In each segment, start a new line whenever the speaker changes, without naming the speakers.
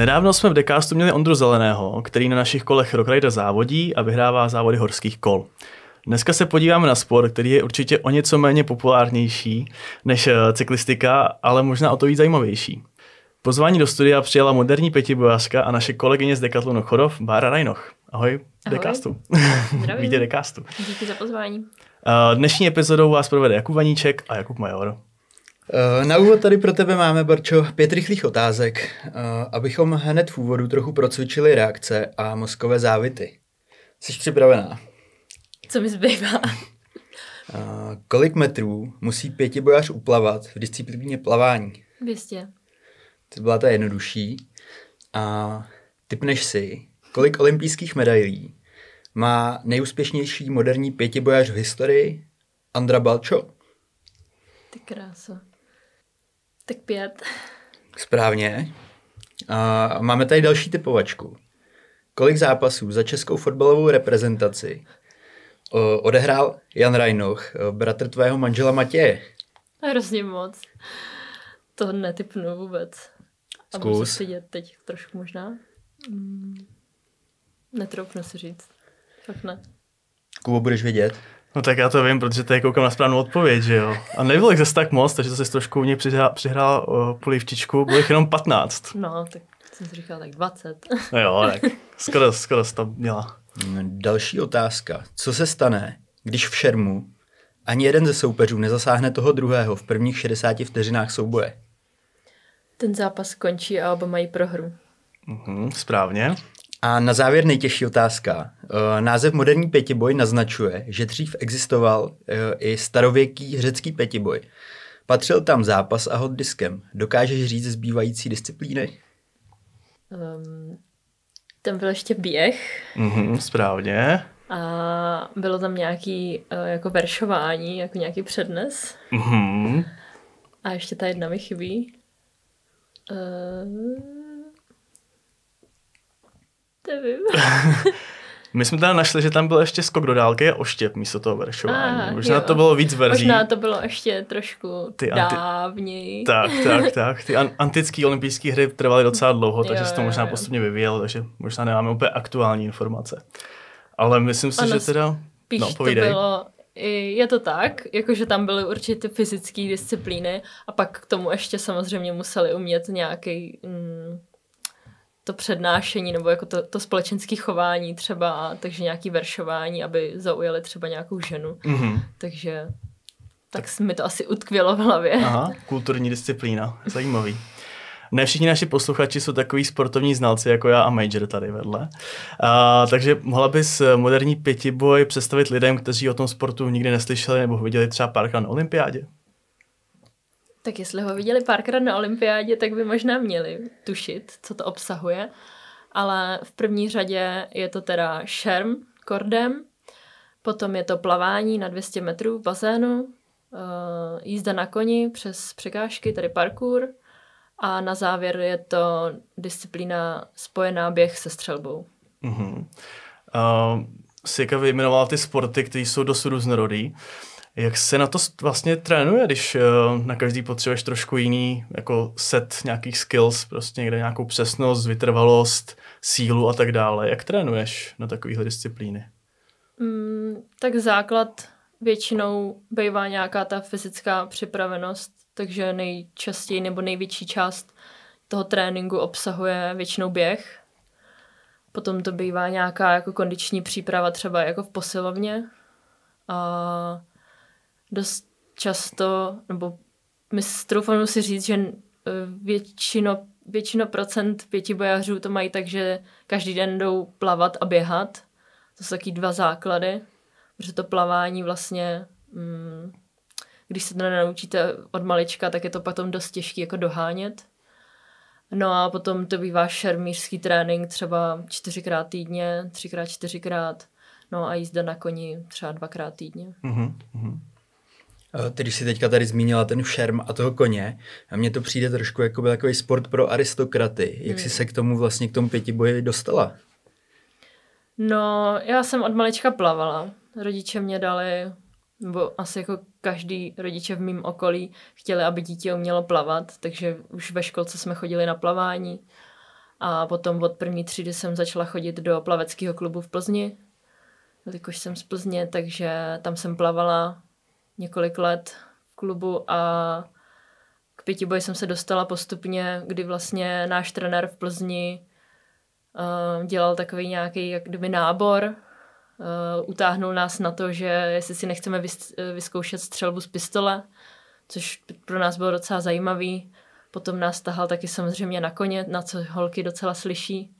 Nedávno jsme v Dekástu měli Ondru Zeleného, který na našich kolech Rockrider závodí a vyhrává závody horských kol. Dneska se podíváme na sport, který je určitě o něco méně populárnější než eh, cyklistika, ale možná o to víc zajímavější. Pozvání do studia přijala moderní pětibojářka a naše kolegyně z Dekatlonu Chorov, Bára Rajnoch. Ahoj, Ahoj. Dekástu. Vítě Dekástu.
Díky za pozvání.
Eh, dnešní epizodou vás provede Jakub Vaníček a Jakub Major. Eh, na úvod tady pro tebe máme, Barčo, pět rychlých otázek, eh,
abychom hned v úvodu trochu procvičili reakce a mozkové závity. Jsi připravená?
Co mi zbývá?
Eh, kolik metrů musí pěti bojař uplavat v disciplíně plavání? 200. To byla ta jednodušší. A typneš si, kolik olympijských medailí má nejúspěšnější moderní pětibojář v historii Andra Balčo?
Ty krása. Tak pět.
Správně. A máme tady další typovačku. Kolik zápasů za českou fotbalovou reprezentaci e, odehrál Jan Rajnoch, e, bratr tvého manžela Matěje?
Hrozně moc. To netypnu vůbec. A Zkus. sedět teď trošku možná. Mm. Netroufnu si říct. Fakt ne.
Kubo, budeš vědět? No tak já to vím, protože tady koukám na správnou odpověď, že jo. A nebylo jich zase tak moc, takže zase trošku u mě přihrál, přihrál uh, eh, polivčičku, bylo jich jenom 15.
No, tak jsem si říkal tak 20. No jo, tak
skoro, skoro to měla. No, další
otázka. Co se stane, když v šermu ani jeden ze soupeřů nezasáhne toho druhého v prvních 60 vteřinách souboje?
Ten zápas končí a oba mají prohru.
Mhm, správně. A na závěr nejtěžší otázka. Eh, název moderní pětiboj naznačuje, že dřív existoval eh, i starověký řecký pětiboj. Patřil tam zápas a hod diskem. Dokážeš říct zbývající disciplíny?
Um, ehm, tam byl ještě běh.
Mm-hmm, správně.
A bylo tam nějaký eh, jako veršování, jako nějaký přednes.
Mm-hmm.
A ještě ta jedna mi chybí. Uh... Nevím.
My jsme teda našli, že tam byl ještě skok do dálky a oštěp místo toho veršování. Ah, možná jo. to bylo víc verzí. Možná
to bylo ještě trošku ty anti... dávněji. Tak, tak,
tak. Ty an- antické olympijské hry trvaly docela dlouho, takže jo, se to možná jo. postupně vyvíjelo, takže možná nemáme úplně aktuální informace. Ale myslím si, ono, že teda... Spíš no, to bylo
je to tak, jakože tam byly určitě fyzické disciplíny a pak k tomu ještě samozřejmě museli umět nějaký mm, to přednášení nebo jako to, to společenské chování třeba, takže nějaký veršování, aby zaujali třeba nějakou ženu. Mm-hmm. Takže tak, tak mi to asi utkvělo v hlavě. Aha,
kulturní disciplína, zajímavý. Ne všichni naši posluchači jsou takový sportovní znalci jako já a Major tady vedle. A, takže mohla bys eh, moderní pětiboj představit lidem, kteří o tom sportu nikdy neslyšeli nebo ho viděli třeba párkrát na olympiádě?
Tak jestli ho viděli párkrát na olympiádě, tak by možná měli tušit, co to obsahuje. Ale v první řadě je to teda šerm kordem, potom je to plavání na 200 metrů v bazénu, eh, jízda na koni přes překážky, tedy parkour a na závěr je to disciplína spojená běh se střelbou.
Mm-hmm. Uh, eh, Sika vyjmenovala ty sporty, které jsou dost různorodý. Jak se na to vlastně trénuje, když eh, na každý potřebuješ trošku jiný jako set nějakých skills, prostě někde nějakou přesnost, vytrvalost, sílu a tak dále. Jak trénuješ na takovéhle disciplíny?
Mm, tak základ většinou bývá nějaká ta fyzická připravenost, takže nejčastěji nebo největší část toho tréninku obsahuje většinou běh. Potom to bývá nějaká jako kondiční příprava třeba jako v posilovně. A dost často, nebo my troufám si říct, že e, většino, většino procent pěti bojařů to mají tak, že každý den jdou plavat a běhat. To jsou taky dva základy, protože to plavání vlastně, mm, když se to nenaučíte od malička, tak je to potom dost těžký jako dohánět. No a potom to bývá šermířský trénink třeba čtyřikrát týdně, třikrát, čtyřikrát, no a jízda na koni třeba dvakrát týdně.
uh-huh. Eh, ty, když si teďka tady zmínila ten šerm a toho koně, a mně to přijde trošku jako takový sport pro aristokraty. Jak hmm. jsi se k tomu vlastně, k tomu pěti boji dostala?
No, já jsem od malička plavala. Rodiče mě dali, nebo asi jako každý rodiče v mém okolí chtěli, aby dítě umělo plavat, takže už ve školce jsme chodili na plavání. A potom od první třídy jsem začala chodit do plaveckého klubu v Plzni, jelikož jsem z Plzně, takže tam jsem plavala několik let v klubu a k boji jsem se dostala postupně, kdy vlastně náš trenér v Plzni eh, dělal takový nějaký jak kdyby nábor, eh, utáhnul nás na to, že jestli si nechceme eh, vyzkoušet střelbu z pistole, což pro nás bylo docela zajímavý. Potom nás tahal taky samozřejmě na koně, na co holky docela slyší.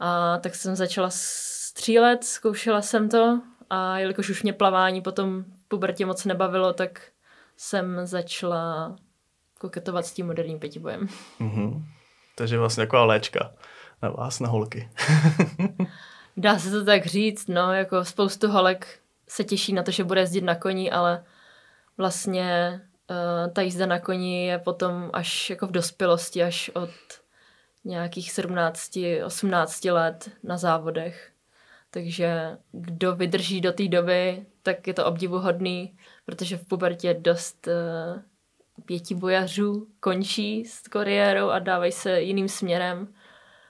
A tak jsem začala střílet, zkoušela jsem to a jelikož už mě plavání potom pubertě moc nebavilo, tak jsem začala koketovat s tím moderním pětibojem.
Mm-hmm. Takže vlastně taková léčka na vás, na holky.
Dá se to tak říct, no, jako spoustu holek se těší na to, že bude jezdit na koni, ale vlastně uh, ta jízda na koni je potom až jako v dospělosti, až od nějakých 17, 18 let na závodech. Takže kdo vydrží do té doby, tak je to obdivuhodný, protože v pubertě dost uh, pěti bojařů končí s kariérou a dávají se jiným směrem.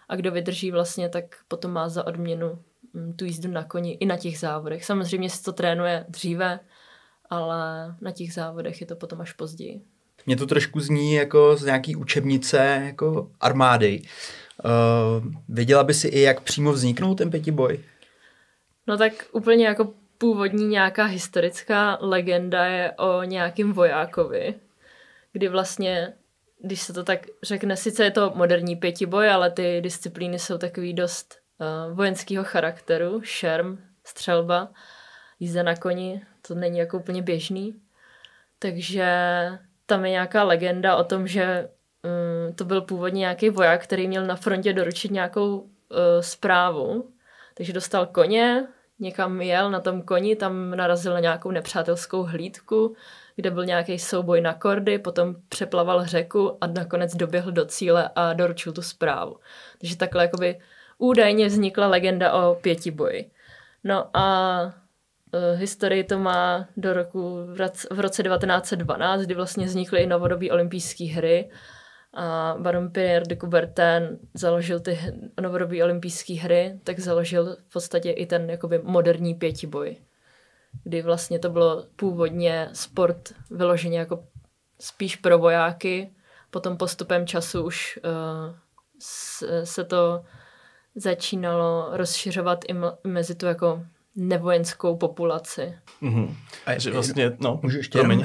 A kdo vydrží vlastně, tak potom má za odměnu mm, tu jízdu na koni i na těch závodech. Samozřejmě se to trénuje dříve, ale na těch závodech je to potom až později.
Mně to trošku zní jako z nějaký učebnice jako armády. Uh, věděla by si i, jak přímo vzniknul ten pětiboj?
No tak úplně jako původní nějaká historická legenda je o nějakým vojákovi, kdy vlastně, když se to tak řekne, sice je to moderní pětiboj, ale ty disciplíny jsou takový dost uh, eh, vojenského charakteru, šerm, střelba, jízda na koni, to není jako úplně běžný. Takže tam je nějaká legenda o tom, že um, to byl původně nějaký voják, který měl na frontě doručit nějakou uh, zprávu takže dostal koně, někam jel na tom koni, tam narazil na nějakou nepřátelskou hlídku, kde byl nějaký souboj na kordy, potom přeplaval řeku a nakonec doběhl do cíle a doručil tu zprávu. Takže takhle jakoby údajně vznikla legenda o pěti boji. No a uh, historii to má do roku v roce 1912, kdy vlastně vznikly i novodobí olympijské hry a Baron Pierre de Coubertin založil ty novodobé olympijské hry, tak založil v podstatě i ten jakoby moderní pětiboj, kdy vlastně to bylo původně sport vyloženě jako spíš pro vojáky, potom postupem času už uh, se to začínalo rozšiřovat i mezi tu jako nevojenskou populaci.
Mm-hmm. A že vlastně, no, můžu ještě Jenom, eh,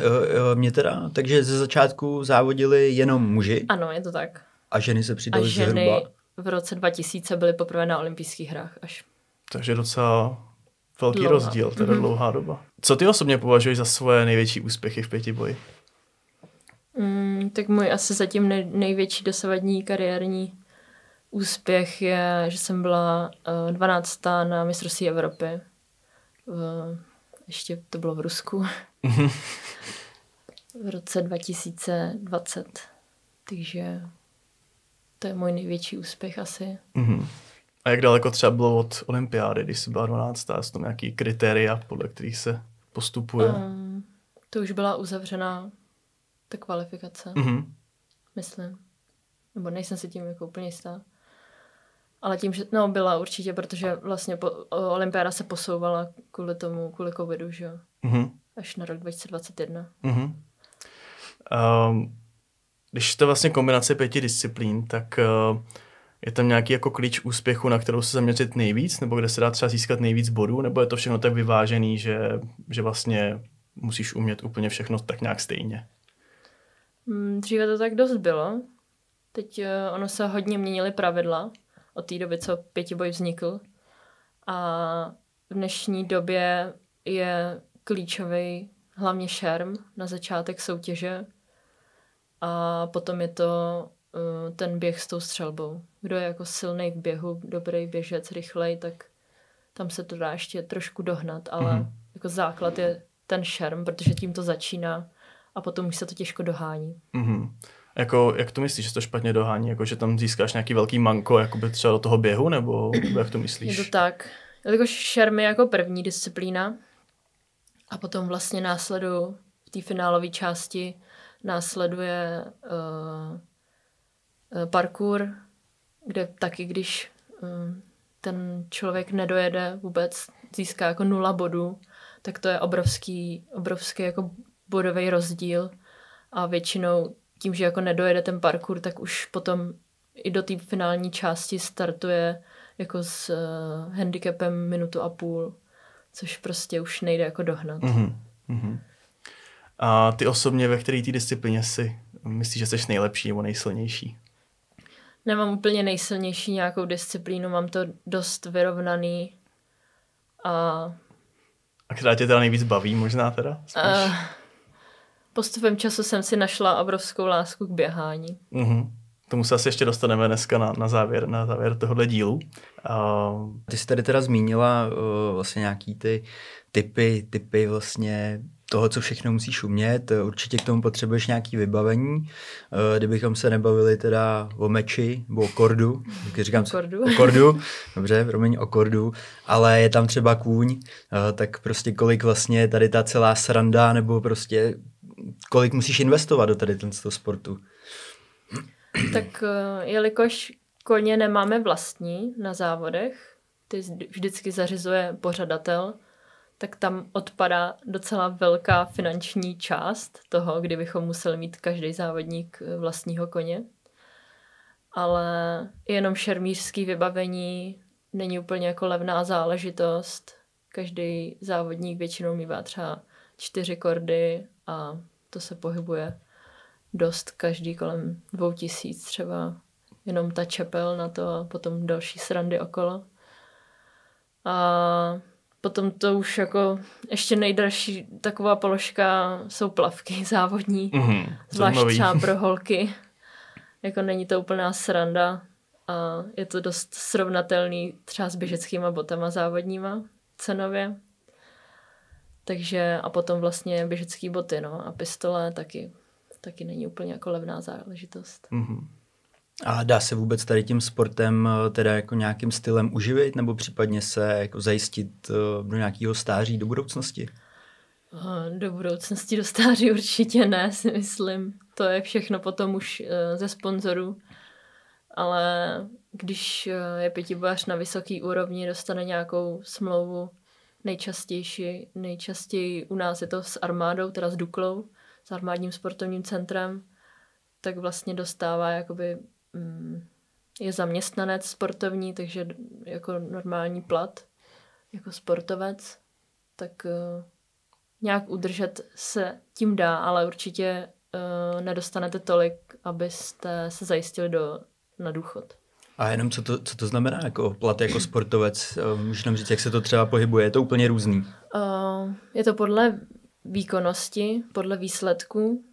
eh, mě teda, takže ze začátku závodili jenom muži? Ano, je to tak. A ženy se zhruba. a ženy zhruba?
v roce 2000 byly poprvé na olympijských hrách až.
Takže docela velký dlouhá. rozdíl, teda mm-hmm. dlouhá doba. Co ty osobně považuješ za svoje největší úspěchy v pětiboji?
Mm, tak můj asi zatím nej, největší dosavadní kariérní úspěch je, že jsem byla uh, eh, 12. na mistrovství Evropy v, eh, ještě to bylo v Rusku, mhm. v roce 2020. Takže to je můj největší úspěch asi.
Mm-hmm. A jak daleko třeba bylo od olympiády, když jsi byla 12. Jsou tam nějaký kritéria, podle kterých se postupuje?
Um, to už byla uzavřená ta kvalifikace, mm-hmm. myslím. Nebo nejsem si tím jako úplně jistá. Ale tím, že no, byla určitě, protože vlastně olympiáda se posouvala kvůli tomu, kvůli covidu, že jo. Mm-hmm. Až na rok 2021.
Mm-hmm. Um, když to vlastně kombinace pěti disciplín, tak uh, je tam nějaký jako klíč úspěchu, na kterou se zaměřit nejvíc, nebo kde se dá třeba získat nejvíc bodů, nebo je to všechno tak vyvážený, že, že vlastně musíš umět úplně všechno tak nějak stejně?
Mm, dříve to tak dost bylo. Teď eh, ono se hodně měnily pravidla, od té doby, co pětiboj vznikl. A v dnešní době je klíčový hlavně šerm na začátek soutěže a potom je to uh, ten běh s tou střelbou. Kdo je jako silný v běhu, dobrý běžec, rychlej, tak tam se to dá ještě trošku dohnat, ale mm-hmm. jako základ je ten šerm, protože tím to začíná a potom už se to těžko dohání.
Mm-hmm. Jako, jak to myslíš, že to špatně dohání? Jako, že tam získáš nějaký velký manko, jakoby třeba do toho běhu, nebo jak to myslíš? Je to
tak. Jelikož šerm je jako první disciplína a potom vlastně následu v té finálové části následuje uh, parkour, kde taky, když um, ten člověk nedojede vůbec, získá jako nula bodů, tak to je obrovský, obrovský jako bodový rozdíl a většinou tím, že jako nedojede ten parkour, tak už potom i do té finální části startuje jako s uh, handicapem minutu a půl, což prostě už nejde jako dohnat. Mm-hmm.
A ty osobně ve které té disciplíně si myslíš, že jsi nejlepší nebo nejsilnější?
Nemám úplně nejsilnější nějakou disciplínu, mám to dost vyrovnaný. A,
a která tě teda nejvíc baví možná teda? Spíš? Uh,
postupem času jsem si našla obrovskou lásku k běhání.
Mm-hmm. Tomu se asi ještě dostaneme dneska na, na závěr, na závěr tohohle dílu. Uh... Ty jsi tady teda zmínila uh, vlastně nějaký
ty typy, typy vlastně toho, co všechno musíš umět. Určitě k tomu potřebuješ nějaký vybavení. Eh, kdybychom se nebavili teda o meči nebo o kordu, říkám o kordu. o kordu, dobře, promiň, o kordu, ale je tam třeba kůň, eh, tak prostě kolik vlastně tady ta celá sranda nebo prostě kolik musíš investovat do tady toho sportu?
Tak eh, jelikož koně nemáme vlastní na závodech, ty vždycky zařizuje pořadatel, tak tam odpadá docela velká finanční část toho, kdybychom museli mít každý závodník eh, vlastního koně. Ale jenom šermířský vybavení není úplně jako levná záležitost. Každý závodník většinou mývá třeba čtyři kordy a to se pohybuje dost každý kolem dvou tisíc třeba jenom ta čepel na to a potom další srandy okolo. A potom to už jako ještě nejdražší taková položka jsou plavky závodní, mm-hmm, zvlášť zajímavý. třeba pro holky. jako není to úplná sranda a je to dost srovnatelný třeba s běžeckýma botama závodníma cenově. Takže a potom vlastně běžecké boty, no a pistole taky, taky není úplně jako levná záležitost.
Mm-hmm. A dá se vůbec tady tím sportem eh, teda jako nějakým stylem uživit nebo případně se jako zajistit eh, do nějakého stáří do budoucnosti?
Eh, do budoucnosti do stáří určitě ne, si myslím. To je všechno potom už ze sponzorů. Ale když je pětibojař na vysoké úrovni, dostane nějakou smlouvu nejčastější. Nejčastěji u nás je to s armádou, teda s Duklou, s armádním sportovním centrem, tak vlastně dostává jakoby, mm, je zaměstnanec sportovní, takže jako normální plat, jako sportovec, tak eh, nějak udržet se tím dá, ale určitě eh, nedostanete tolik, abyste se zajistili do, na důchod.
A jenom co to, co to znamená jako plat jako sportovec? Ehm, Můžu nám říct, jak se to třeba pohybuje? Je to úplně různý?
Uh, je to podle výkonnosti, podle výsledků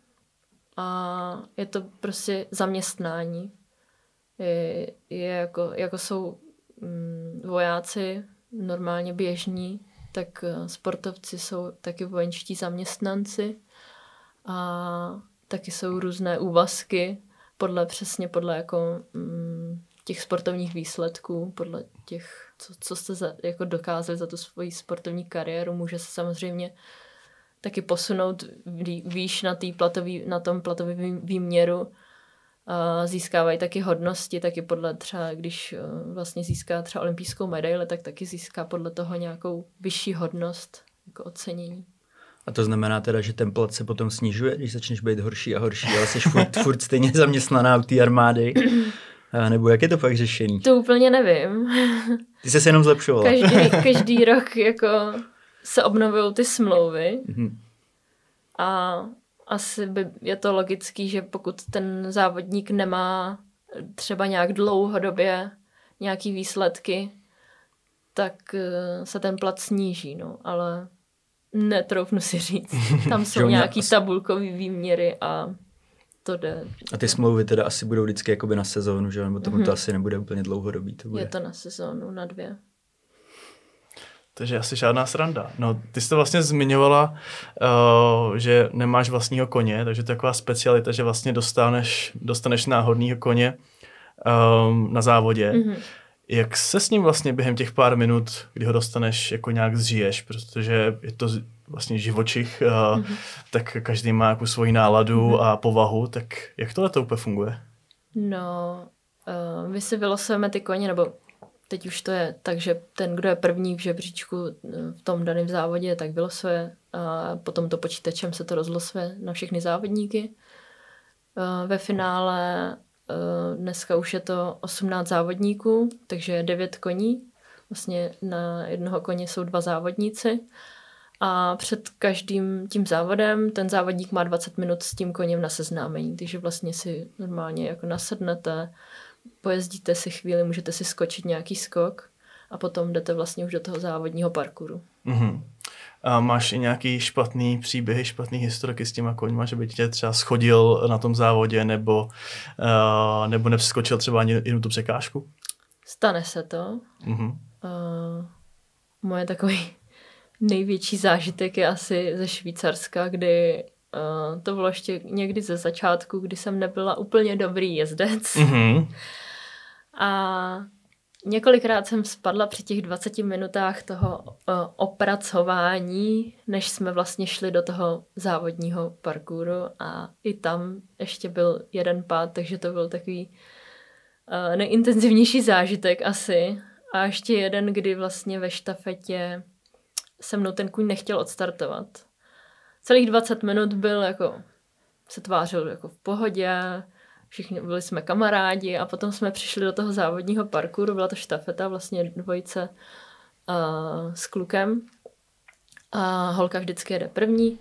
a je to prostě zaměstnání. Je, je jako, jako jsou mm, vojáci normálně běžní, tak eh, sportovci jsou taky vojenčtí zaměstnanci a taky jsou různé úvazky podle přesně podle jako mm, těch sportovních výsledků, podle těch, co, co jste za, jako dokázali za tu svoji sportovní kariéru, může se samozřejmě taky posunout výš na, tý platový, na tom platovém výměru. Získávají taky hodnosti, taky podle třeba, když e, vlastně získá třeba olympijskou medaili, tak taky získá podle toho nějakou vyšší hodnost, jako ocenění.
A to znamená teda, že ten plat se potom snižuje, když začneš být horší a horší, ale jsi furt, furt stejně zaměstnaná u té armády. Nebo jak je to pak řešení?
To úplně nevím.
Ty jsi se jenom zlepšovala. Každý, každý
rok jako se obnovují ty smlouvy mhm. a asi by, je to logický, že pokud ten závodník nemá třeba nějak dlouhodobě nějaký výsledky, tak eh, se ten plat sníží, no, ale netroufnu si říct. Tam jsou nějaký tabulkový výměry a to jde.
A ty smlouvy teda asi budou vždycky jakoby na sezónu, že? Nebo tomu mm-hmm. to mhm. asi nebude úplně dlouhodobý.
To bude.
Je to na sezónu, na dvě.
Takže asi žádná sranda. No, ty jsi to vlastně zmiňovala, uh, že nemáš vlastního koně, takže to je taková specialita, že vlastně dostaneš, dostaneš náhodného koně um, na závodě. Mm-hmm. Jak se s ním vlastně během těch pár minut, kdy ho dostaneš, jako nějak zžiješ, protože je to vlastně živočich, mm-hmm. tak každý má jako svoji náladu mm-hmm. a povahu, tak jak tohle to úplně funguje?
No, uh, my si vylosujeme ty koně, nebo teď už to je tak, že ten, kdo je první v žebříčku eh, v tom daném závodě, tak vylosuje a potom to počítačem se to rozlosuje na všechny závodníky. Eh, ve finále dneska už je to 18 závodníků, takže 9 koní. Vlastně na jednoho koně jsou dva závodníci a před každým tím závodem ten závodník má 20 minut s tím koněm na seznámení, takže vlastně si normálně jako nasednete, pojezdíte si chvíli, můžete si skočit nějaký skok a potom jdete vlastně už do toho závodního parkouru.
Mm-hmm. A máš i nějaký špatný příběhy, špatný historiky s těma koňma, že by tě třeba schodil na tom závodě nebo, uh, nebo nevskočil třeba ani jednu tu překážku?
Stane se to. Mm-hmm. Uh, moje takový Největší zážitek je asi ze Švýcarska, kdy uh, to bylo ještě někdy ze začátku, kdy jsem nebyla úplně dobrý jezdec. Mm-hmm. A Několikrát jsem spadla při těch 20 minutách toho uh, opracování, než jsme vlastně šli do toho závodního parkouru a i tam ještě byl jeden pád, takže to byl takový uh, nejintenzivnější zážitek asi. A ještě jeden, kdy vlastně ve štafetě se mnou ten kůň nechtěl odstartovat. Celých 20 minut byl jako, se tvářil jako v pohodě, všichni byli jsme kamarádi a potom jsme přišli do toho závodního parkouru, byla to štafeta vlastně dvojice uh, s klukem a holka vždycky jede první.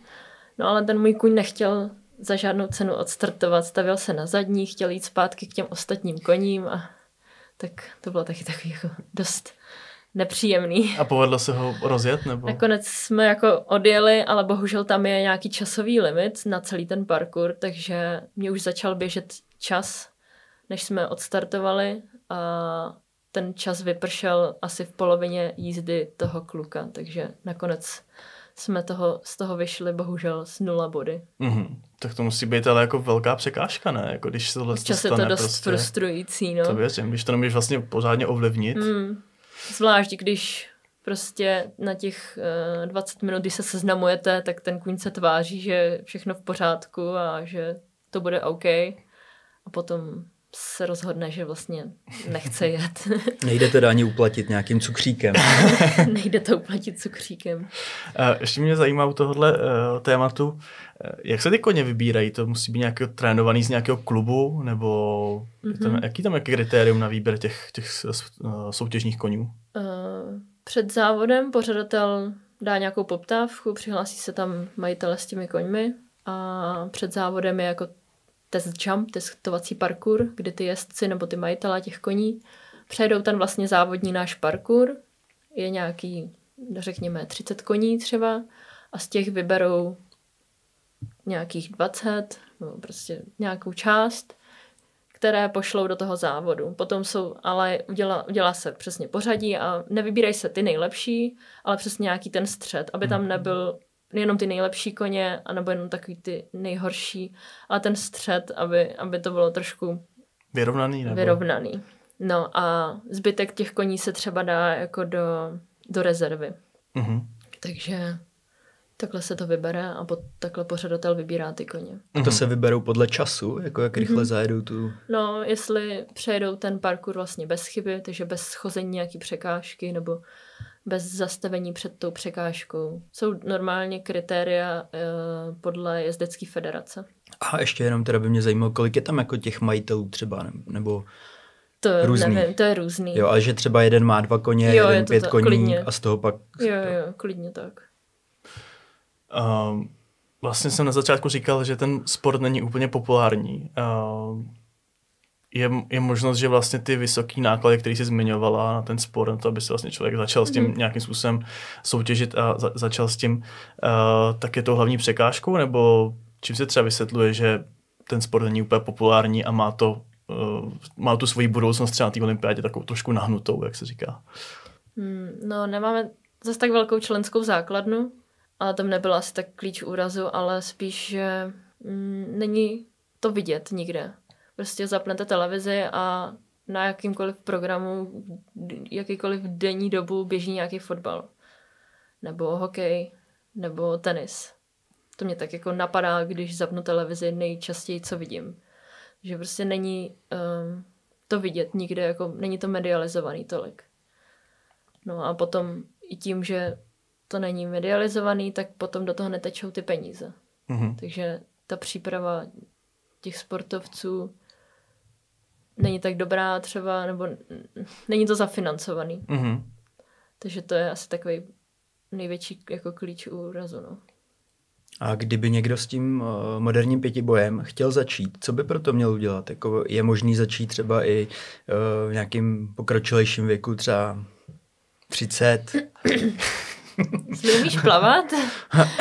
No ale ten můj kuň nechtěl za žádnou cenu odstartovat, stavil se na zadní, chtěl jít zpátky k těm ostatním koním a tak to bylo taky takový jako dost nepříjemný. A
povedlo se ho rozjet? Nebo?
Nakonec jsme jako odjeli, ale bohužel tam je nějaký časový limit na celý ten parkour, takže mě už začal běžet čas, než jsme odstartovali a ten čas vypršel asi v polovině jízdy toho kluka, takže nakonec jsme toho, z toho vyšli bohužel z nula body.
Mm-hmm. Tak to musí být ale jako velká překážka, ne? Jako když se tohle Čas stane, je to dost prostě, frustrující, no. To věřím, když to nemůžeš vlastně pořádně ovlivnit.
Mm. Zvlášť, když prostě na těch 20 eh, minut, kdy se seznamujete, tak ten kuň se tváří, že všechno v pořádku a že to bude OK. A potom se rozhodne, že vlastně nechce jet.
Nejde teda ani uplatit nějakým cukříkem.
Nejde to uplatit cukříkem.
A ještě mě zajímá u tohohle uh, tématu, eh, jak se ty koně vybírají? To musí být nějaký trénovaný z nějakého klubu, nebo mm-hmm. tam, mhm. jaký tam je kritérium na výběr těch, těch uh, soutěžních koní? Uh,
před závodem pořadatel dá nějakou poptávku, přihlásí se tam majitele s těmi koňmi a před závodem je jako test jump, testovací parkour, kdy ty jezdci nebo ty majitelé těch koní přejdou ten vlastně závodní náš parkour, je nějaký, řekněme, 30 koní třeba a z těch vyberou nějakých 20, nebo prostě nějakou část, které pošlou do toho závodu. Potom jsou, ale udělá, udělá se přesně pořadí a nevybírají se ty nejlepší, ale přesně nějaký ten střed, aby tam mhm. nebyl jenom ty nejlepší koně, anebo jenom takový ty nejhorší. A ten střed, aby, aby to bylo trošku
vyrovnaný. Nebo... vyrovnaný.
No a zbytek těch koní se třeba dá jako do, do rezervy. Mm-hmm. Takže takhle se to vybere a pod, takhle pořadatel vybírá ty koně. Mm-hmm.
To mhm. se vyberou podle času, jako jak rychle mm-hmm. zajedou tu...
No, jestli přejdou ten parkour vlastně bez chyby, takže bez schození nějaký překážky nebo bez zastavení před tou překážkou. Jsou normálně kritéria eh, podle jezdecké federace.
A ještě jenom teda by mě zajímalo, kolik je tam jako těch majitelů třeba, nebo to různý. nevím,
to je různý. Jo,
ale že třeba jeden má dva koně, jo, jeden je pět tak, koní klidně. a z toho pak...
Jo, jo, klidně
tak. Um, vlastně jsem na začátku říkal, že ten sport není úplně populární. Um, je, je možnost, že vlastně ty vysoký náklady, které jsi zmiňovala na ten sport, na to, aby se vlastně člověk začal s tím mm. nějakým způsobem soutěžit a za, začal s tím, uh, tak je to hlavní překážkou, nebo čím se třeba vysvětluje, že ten sport není úplně populární a má to uh, má tu svoji budoucnost třeba na té olympiádě takovou trošku nahnutou, jak se říká.
Hmm, no, nemáme zase tak velkou členskou základnu, ale tam nebyl asi tak klíč úrazu, ale spíš, že mm, není to vidět nikde Prostě zapnete televizi a na jakýmkoliv programu, jakýkoliv denní dobu běží nějaký fotbal. Nebo hokej, nebo tenis. To mě tak jako napadá, když zapnu televizi nejčastěji, co vidím. Že prostě není um, to vidět nikde, jako není to medializovaný tolik. No a potom i tím, že to není medializovaný, tak potom do toho netečou ty peníze. Mm-hmm. Takže ta příprava těch sportovců Hmm. není tak dobrá třeba, nebo není to zafinancovaný. Mm-hmm. Takže to je asi takový největší jako klíč úrazu. No.
A kdyby někdo s tím eh, moderním pětibojem chtěl začít, co by proto měl udělat? Jako je možný začít třeba i eh, v nějakým pokročilejším věku, třeba 30?
Když plavat,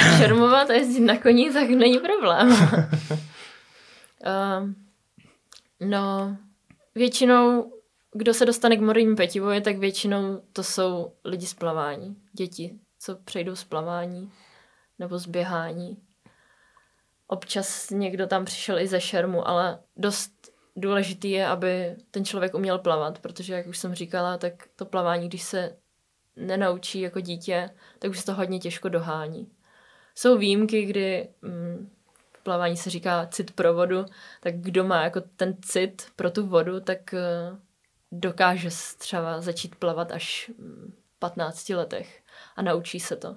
šermovat a jezdit na koni, tak není problém. uh, no, většinou, kdo se dostane k mornímu petivoji, tak většinou to jsou lidi z plavání. Děti, co přejdou z plavání nebo z běhání. Občas někdo tam přišel i ze šermu, ale dost důležitý je, aby ten člověk uměl plavat, protože, jak už jsem říkala, tak to plavání, když se nenaučí jako dítě, tak už se to hodně těžko dohání. Jsou výjimky, kdy mm, plavání se říká cit pro vodu, tak kdo má jako ten cit pro tu vodu, tak eh, dokáže třeba začít plavat až 15 mm, letech a naučí se to.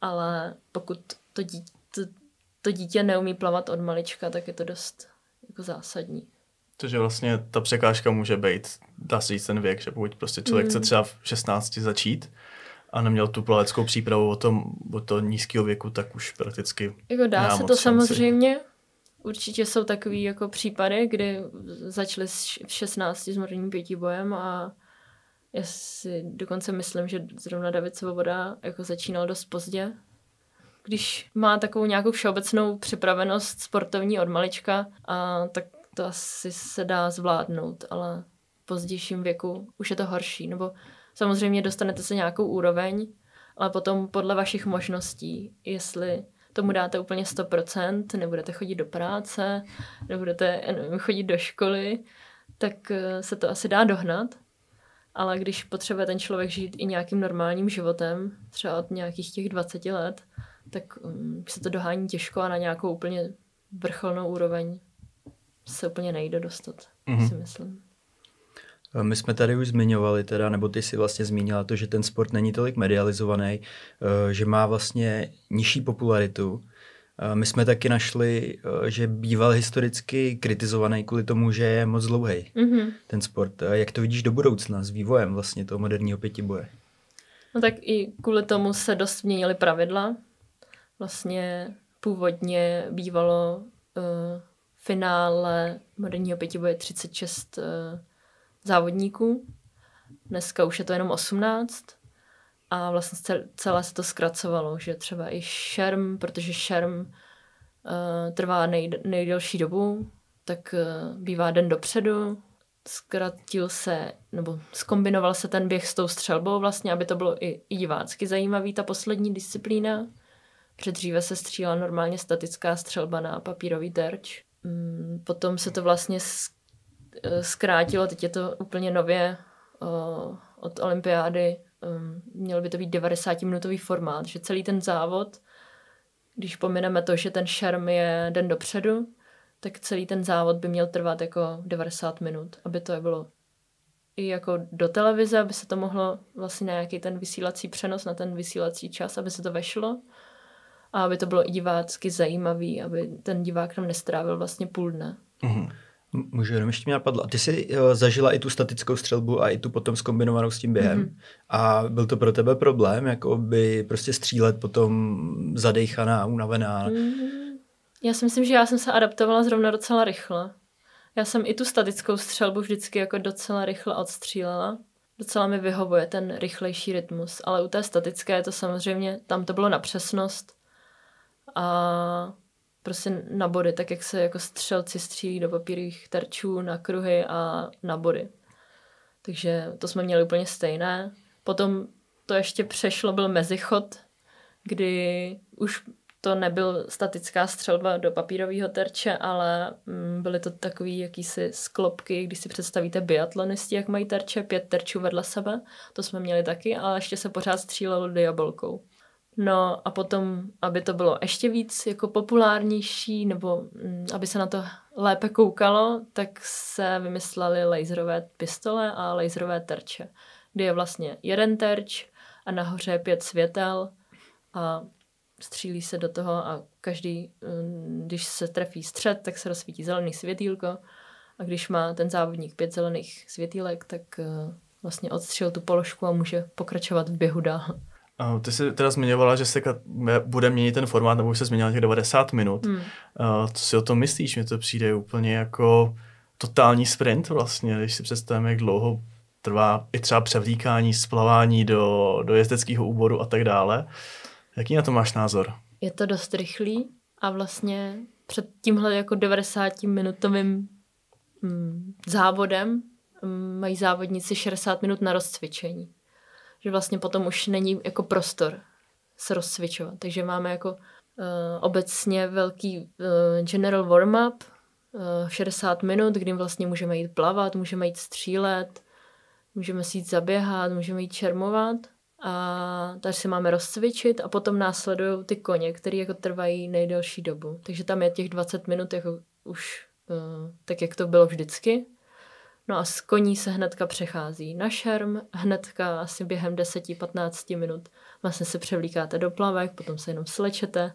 Ale pokud to dítě, to, to dítě neumí plavat od malička, tak je to dost jako zásadní.
Takže vlastně ta překážka může být, dá se říct ten věk, že pokud prostě člověk mm. chce hmm. třeba v 16 začít, a neměl tu plaveckou přípravu o tom, o to nízkého věku, tak už prakticky Jako dá se to šanci. samozřejmě,
Určitě jsou takový jako případy, kdy začali v 16 s morním pěti bojem a já si dokonce myslím, že zrovna David Svoboda jako začínal dost pozdě. Když má takovou nějakou všeobecnou připravenost sportovní od malička, a tak to asi se dá zvládnout, ale v pozdějším věku už je to horší, nebo Samozřejmě dostanete se nějakou úroveň, ale potom podle vašich možností, jestli tomu dáte úplně 100%, nebudete chodit do práce, nebudete chodit do školy, tak eh, se to asi dá dohnat. Ale když potřebuje ten člověk žít i nějakým normálním životem, třeba od nějakých těch 20 let, tak mm, se to dohání těžko a na nějakou úplně vrcholnou úroveň se úplně nejde dostat, mm-hmm. si myslím.
Eh, my jsme tady už zmiňovali, teda, nebo ty si vlastně zmínila to, že ten sport není tolik medializovaný, eh, že má vlastně nižší popularitu. Eh, my jsme taky našli, že býval historicky kritizovaný kvůli tomu, že je moc dlouhý mm-hmm. ten sport. Jak to vidíš do budoucna s vývojem vlastně toho moderního pětiboje?
No tak i kvůli tomu se dost měnily pravidla. Vlastně původně bývalo uh, finále moderního pětiboje 36 uh, závodníků. Dneska už je to jenom 18. A vlastně celé se to zkracovalo, že třeba i šerm, protože šerm uh, trvá nej, nejdelší dobu, tak uh, bývá den dopředu, zkratil se, nebo skombinoval se ten běh s tou střelbou vlastně, aby to bylo i, i divácky zajímavý, ta poslední disciplína. Předříve se střílela normálně statická střelba na papírový terč. Mm, potom se to vlastně Eh, zkrátilo, teď je to úplně nově uh, od olympiády, um, měl by to být 90-minutový formát, že celý ten závod, když pomineme to, že ten šerm je den dopředu, tak celý ten závod by měl trvat jako 90 minut, aby to bylo i jako do televize, aby se to mohlo vlastně na nějaký ten vysílací přenos, na ten vysílací čas, aby se to vešlo a aby to bylo i divácky zajímavý, aby ten divák tam nestrávil vlastně půl dne.
Mm-hmm. Můžu jenom ještě mě napadlo. Ty jsi eh, zažila i tu statickou střelbu a i tu potom skombinovanou s tím během. Mm-hmm. A byl to pro tebe problém, jako by prostě střílet potom zadejchaná, unavená?
Mm-hmm. Já si myslím, že já jsem se adaptovala zrovna docela rychle. Já jsem i tu statickou střelbu vždycky jako docela rychle odstřílela. Docela mi vyhovuje ten rychlejší rytmus, ale u té statické je to samozřejmě, tam to bylo na přesnost a prostě na body, tak jak se jako střelci střílí do papírových terčů, na kruhy a na body. Takže to jsme měli úplně stejné. Potom to ještě přešlo, byl mezichod, kdy už to nebyl statická střelba do papírového terče, ale mm, byly to takové jakýsi sklopky, když si představíte biatlonisti, jak mají terče, pět terčů vedle sebe, to jsme měli taky, ale ještě se pořád střílelo diabolkou. No a potom, aby to bylo ještě víc jako populárnější, nebo mm, aby se na to lépe koukalo, tak se vymysleli laserové pistole a laserové terče, kdy je vlastně jeden terč a nahoře je pět světel a střílí se do toho a každý, mm, když se trefí střed, tak se rozsvítí zelený světýlko a když má ten závodník pět zelených světýlek, tak eh, vlastně odstřel tu položku a může pokračovat v běhu dál.
Ty jsi teda zmiňovala, že se bude měnit ten formát, nebo už se změnil těch 90 minut. Hmm. Co si o tom myslíš? Mně to přijde úplně jako totální sprint vlastně, když si představíme, jak dlouho trvá i třeba převlíkání, splavání do, do jezdeckého úboru a tak dále. Jaký na to máš názor?
Je to dost rychlý a vlastně před tímhle jako 90-minutovým mm, závodem mm, mají závodníci 60 minut na rozcvičení že vlastně potom už není jako prostor se rozcvičovat. Takže máme jako uh, obecně velký uh, general warm-up uh, eh, 60 minut, kdy vlastně můžeme jít plavat, můžeme jít střílet, můžeme si jít zaběhat, můžeme jít čermovat a tady se máme rozcvičit a potom následují ty koně, které jako trvají nejdelší dobu. Takže tam je těch 20 minut jako už uh, tak, jak to bylo vždycky. No a z koní se hnedka přechází na šerm, hnedka asi během 10-15 minut vlastně se převlíkáte do plavek, potom se jenom slečete,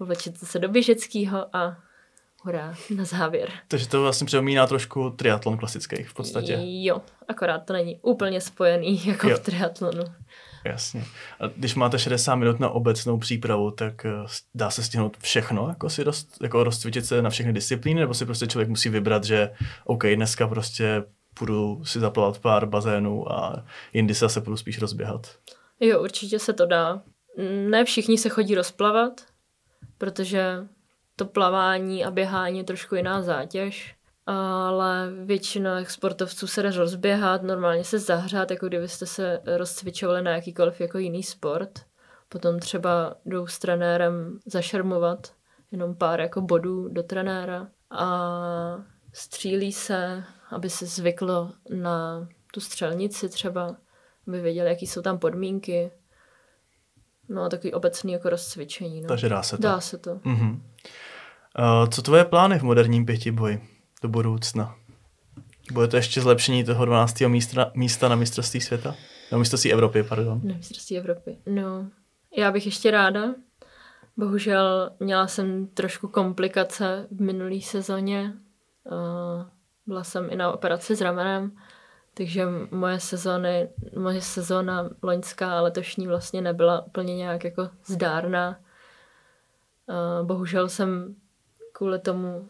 vlečete se do běžeckého a hurá, na závěr.
Takže to vlastně připomíná trošku triatlon klasických v podstatě.
Jo, akorát to není úplně spojený jako jo. v triatlonu.
Jasně. A když máte 60 minut na obecnou přípravu, tak eh, dá se stihnout všechno, jako si rozt, jako rozcvičit se na všechny disciplíny, nebo si prostě člověk musí vybrat, že OK, dneska prostě půjdu si zaplavat pár bazénů a jindy se zase půjdu spíš rozběhat.
Jo, určitě se to dá. Ne všichni se chodí rozplavat, protože to plavání a běhání je trošku jiná zátěž ale většina sportovců se jde rozběhat, normálně se zahřát, jako kdybyste se rozcvičovali na jakýkoliv jako jiný sport. Potom třeba jdou s trenérem zašermovat jenom pár jako bodů do trenéra a střílí se, aby se zvyklo na tu střelnici třeba, aby věděli, jaký jsou tam podmínky. No a takový obecný jako rozcvičení. No. Takže dá se to. Dá se to.
Mm-hmm. Uh, co tvoje plány v moderním boji? do budoucna? Bude to ještě zlepšení toho 12. místa, místa na mistrovství světa? Na mistrovství Evropy, pardon.
Na mistrovství Evropy, no. Já bych ještě ráda. Bohužel měla jsem trošku komplikace v minulý sezóně. Eh, byla jsem i na operaci s ramenem, takže moje sezóny, moje sezóna loňská a letošní vlastně nebyla úplně nějak jako zdárná. Eh, bohužel jsem kvůli tomu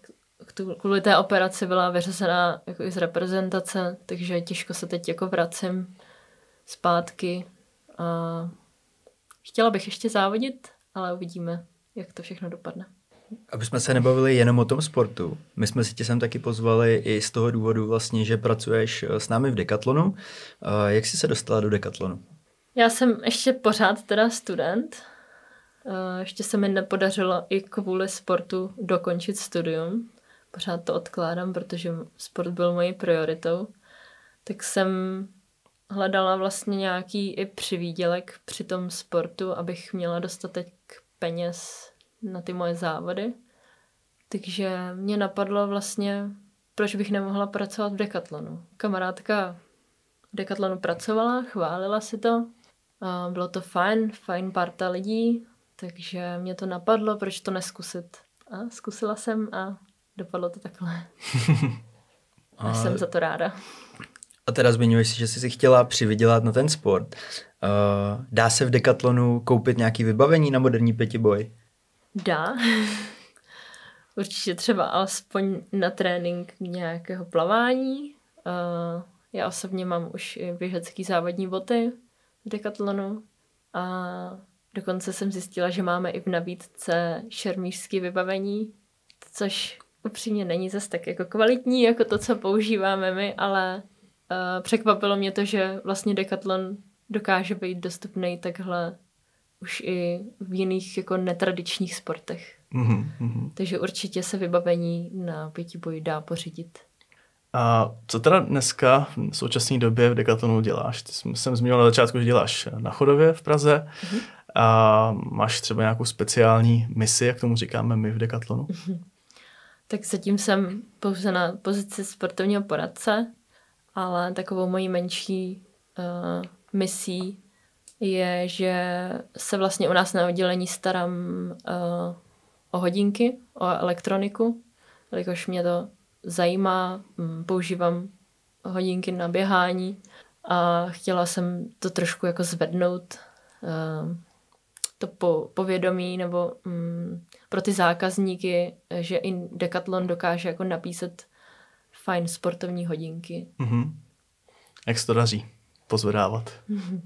kvůli té operaci byla vyřazená jako i z reprezentace, takže těžko se teď jako vracím zpátky. A chtěla bych ještě závodit, ale uvidíme, jak to všechno dopadne.
Aby jsme se nebavili jenom o tom sportu, my jsme si tě sem taky pozvali i z toho důvodu vlastně, že pracuješ eh, s námi v Decathlonu. Eh, jak jsi se dostala do Decathlonu?
Já jsem ještě pořád teda student. Eh, ještě se mi nepodařilo i kvůli sportu dokončit studium, pořád to odkládám, protože sport byl mojí prioritou, tak jsem hledala vlastně nějaký i přivídělek při tom sportu, abych měla dostatek peněz na ty moje závody. Takže mě napadlo vlastně, proč bych nemohla pracovat v Decathlonu. Kamarádka v Decathlonu pracovala, chválila si to. A bylo to fajn, fajn parta lidí, takže mě to napadlo, proč to neskusit. A zkusila jsem a dopadlo to takhle.
a, a jsem za to ráda. A teda zmiňuješ si, že jsi si chtěla přivydělat na ten sport. Uh, dá se v Decathlonu koupit nějaké vybavení na moderní pětiboj?
Dá. Určitě třeba alespoň na trénink nějakého plavání. Uh, já osobně mám už i běžecký závodní boty v Decathlonu a dokonce jsem zjistila, že máme i v nabídce šermířské vybavení, což upřímně není zas tak jako kvalitní, jako to, co používáme my, ale uh, překvapilo mě to, že vlastně Decathlon dokáže být dostupný takhle už i v jiných jako netradičních sportech. Mm-hmm. Takže určitě se vybavení na pětiboj dá pořídit.
A co teda dneska v současné době v Decathlonu děláš? Ty jsem zmínil na začátku, že děláš na chodově v Praze. Mm-hmm. A máš třeba nějakou speciální misi, jak tomu říkáme my v Decathlonu? Mm-hmm
tak zatím jsem pouze na pozici sportovního poradce, ale takovou mojí menší uh, misí je, že se vlastně u nás na oddělení starám uh, o hodinky, o elektroniku, jelikož mě to zajímá, hm, používám hodinky na běhání a chtěla jsem to trošku jako zvednout, uh, to po, povědomí nebo um, pro ty zákazníky, že i Decathlon dokáže jako napísat fajn sportovní hodinky.
Mm-hmm. Jak se to daří pozvedávat? Mm-hmm.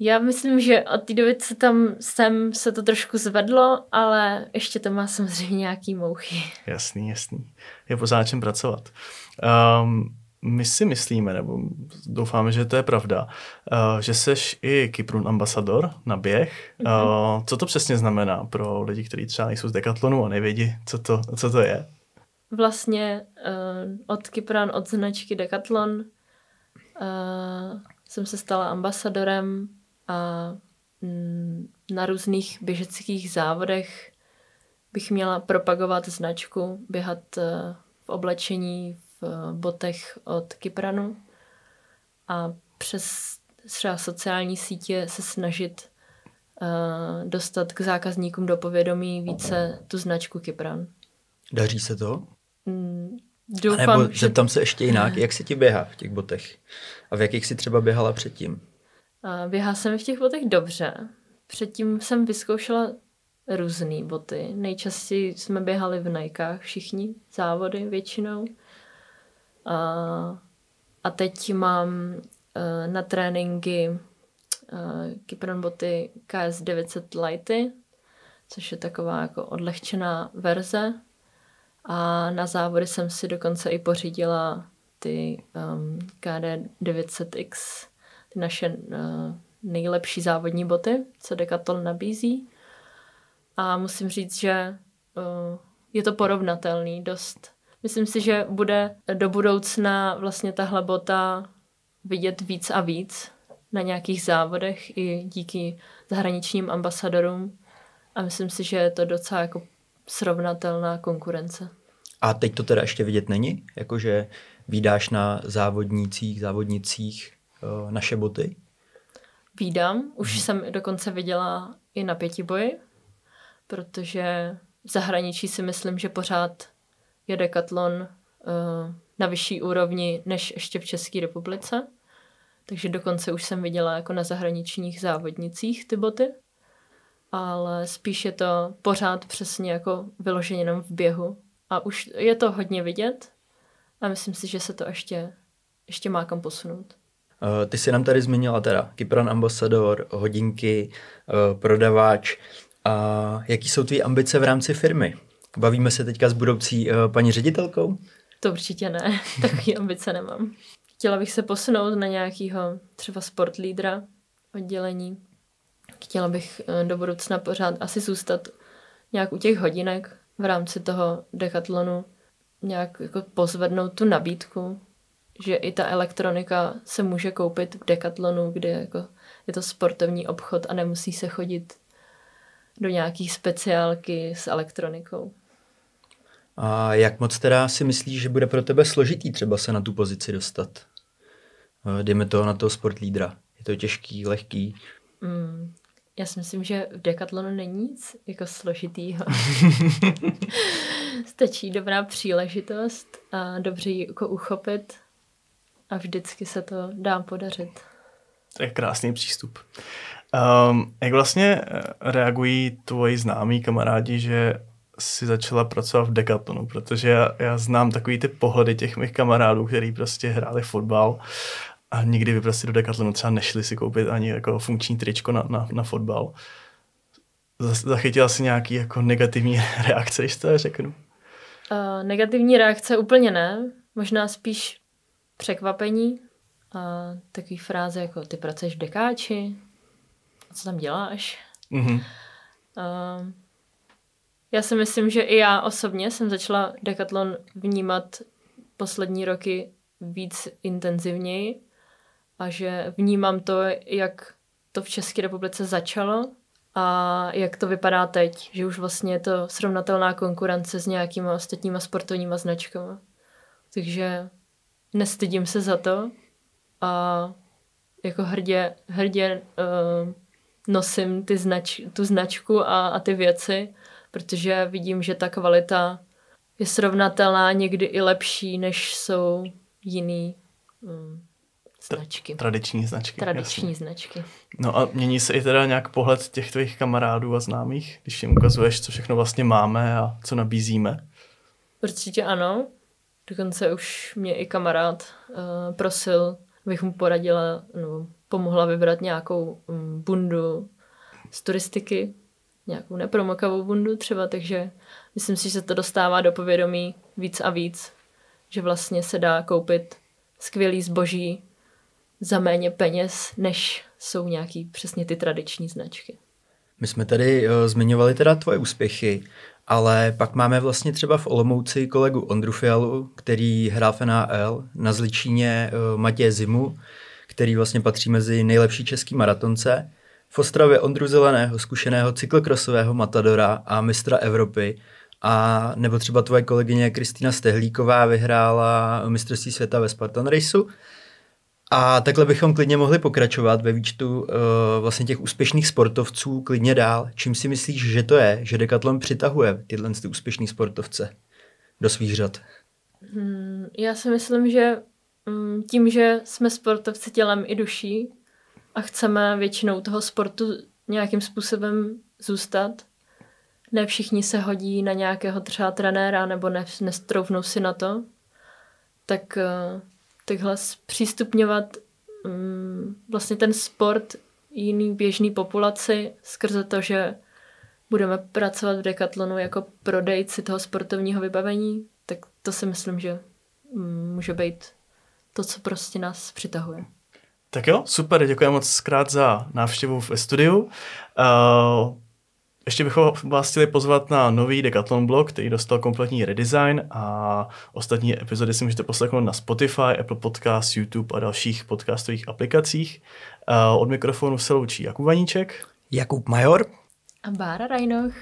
Já myslím, že od té doby, co tam jsem, se to trošku zvedlo, ale ještě to má samozřejmě nějaký mouchy.
Jasný, jasný. Je pořád čem pracovat. Um, my si myslíme, nebo doufáme, že to je pravda, eh, že seš i Kyprun ambasador na běh. Mhm. Eh, co to přesně znamená pro lidi, kteří třeba nejsou z Decathlonu a nevědí, co to, co to je?
Vlastně eh, od Kypran, od značky Decathlon jsem se stala ambasadorem a mm, na různých běžeckých závodech bych měla propagovat značku, běhat v oblečení, botech od Kypranu a přes třeba sociální sítě se snažit eh, dostat k zákazníkům do povědomí více tu značku Kypran.
Daří se to?
doufám, mm, A nebo že... zeptám
se ještě jinak, jak se ti běhá v těch botech? A v jakých si třeba běhala předtím?
Běhá se mi v těch botech dobře. Předtím jsem vyzkoušela různé boty. Nejčastěji jsme běhali v Nikách všichni, závody většinou. A, a teď mám e, na tréninky e, Kipron boty KS 900 Lighty, což je taková jako odlehčená verze. A na závody jsem si dokonce i pořídila ty um, KD 900X, ty naše uh, nejlepší závodní boty, co Decathlon nabízí. A musím říct, že uh, je to porovnatelný dost Myslím si, že bude do budoucna vlastně ta hlebota vidět víc a víc na nějakých závodech i díky zahraničním ambasadorům. A myslím si, že je to docela jako srovnatelná konkurence.
A teď to teda ještě vidět není? Jakože výdáš na závodnících, závodnicích eh, naše boty?
Vídám. Už hmm. jsem dokonce viděla i na pěti boji, protože v zahraničí si myslím, že pořád je dekatlon eh, na vyšší úrovni než ještě v České republice. Takže dokonce už jsem viděla jako na zahraničních závodnicích ty boty. Ale spíš je to pořád přesně jako vyloženě jenom v běhu. A už je to hodně vidět a myslím si, že se to ještě, ještě má kam posunout.
Eh, ty jsi nám tady zmínila teda Kypran ambasador, hodinky, eh, prodaváč. A jaký jsou tvý ambice v rámci firmy? Bavíme se teďka s budoucí uh, paní ředitelkou?
To určitě ne, takový ambice nemám. Chtěla bych se posunout na nějakého třeba sport lídra oddělení. Chtěla bych uh, do budoucna pořád asi zůstat nějak u těch hodinek v rámci toho dekatlonu, nějak jako pozvednout tu nabídku, že i ta elektronika se může koupit v dekatlonu, kde jako je to sportovní obchod a nemusí se chodit do nějaký speciálky s elektronikou.
A jak moc teda si myslíš, že bude pro tebe složitý třeba se na tu pozici dostat? Eh, dejme to na toho sport lídra. Je to těžký, lehký?
Mm, já si myslím, že v Decathlonu není nic jako složitýho. Stačí dobrá příležitost a dobře ji jako uchopit a vždycky se to dá podařit.
To je krásný přístup. Um, jak vlastně eh, reagují tvoji známí kamarádi, že si začala pracovat v Decathlonu, protože já, já znám takový ty pohledy těch mých kamarádů, který prostě hráli fotbal a nikdy by prostě do Decathlonu třeba nešli si koupit ani jako funkční tričko na, na, na fotbal. Zachytila si nějaký jako negativní reakce, když to řeknu?
Uh, negativní reakce úplně ne, možná spíš překvapení a takový fráze jako ty pracuješ v dekáči, co tam děláš? Mm-hmm. Uh, já si myslím, že i já osobně jsem začala Decathlon vnímat poslední roky víc intenzivněji a že vnímám to, jak to v České republice začalo a jak to vypadá teď, že už vlastně je to srovnatelná konkurence s nějakýma ostatníma sportovníma značkama. Takže nestydím se za to a jako hrdě, hrdě uh, nosím ty znač, tu značku a, a ty věci protože vidím, že ta kvalita je srovnatelná, někdy i lepší, než jsou jiný mm, značky. Tra- tradiční značky. Tradiční jasný. značky.
No a mění se i teda nějak pohled těch tvých kamarádů a známých, když jim ukazuješ, co všechno vlastně máme a co nabízíme?
Určitě ano. Dokonce už mě i kamarád uh, prosil, abych mu poradila, no, pomohla vybrat nějakou um, bundu z turistiky, nějakou nepromokavou bundu třeba, takže myslím si, že se to dostává do povědomí víc a víc, že vlastně se dá koupit skvělý zboží za méně peněz, než jsou nějaký přesně ty tradiční značky.
My jsme tady uh, zmiňovali teda tvoje úspěchy, ale pak máme vlastně třeba v Olomouci kolegu Ondru Fialu, který hrál v NAL, na Zličíně uh, Matěje Zimu, který vlastně patří mezi nejlepší český maratonce v Ostravě Ondru Zeleného, zkušeného cyklokrosového matadora a mistra Evropy, a nebo třeba tvoje kolegyně Kristýna Stehlíková vyhrála mistrovství světa ve Spartan Raceu. A takhle bychom klidně mohli pokračovat ve výčtu uh, vlastně těch úspěšných sportovců klidně dál. Čím si myslíš, že to je, že Decathlon přitahuje tyhle ty úspěšný sportovce do svých řad?
Hmm, já si myslím, že mm, tím, že jsme sportovci tělem i duší, a chceme většinou toho sportu nějakým způsobem zůstat. Ne všichni se hodí na nějakého třeba trenéra nebo ne, nestroufnou si na to. Tak eh, takhle zpřístupňovat um, vlastně ten sport jiný běžný populaci skrze to, že budeme pracovat v Decathlonu jako prodejci toho sportovního vybavení, tak to si myslím, že mm, může být to, co prostě nás přitahuje.
Tak jo, super, děkuji moc zkrát za návštěvu ve studiu. Uh, ještě bychom vás chtěli pozvat na nový Decathlon blog, který dostal kompletní redesign a ostatní epizody si můžete poslechnout na Spotify, Apple Podcast, YouTube a dalších podcastových aplikacích. Eh, od mikrofonu se loučí Jakub Vaníček, Jakub Major a
Bára Rajnoch.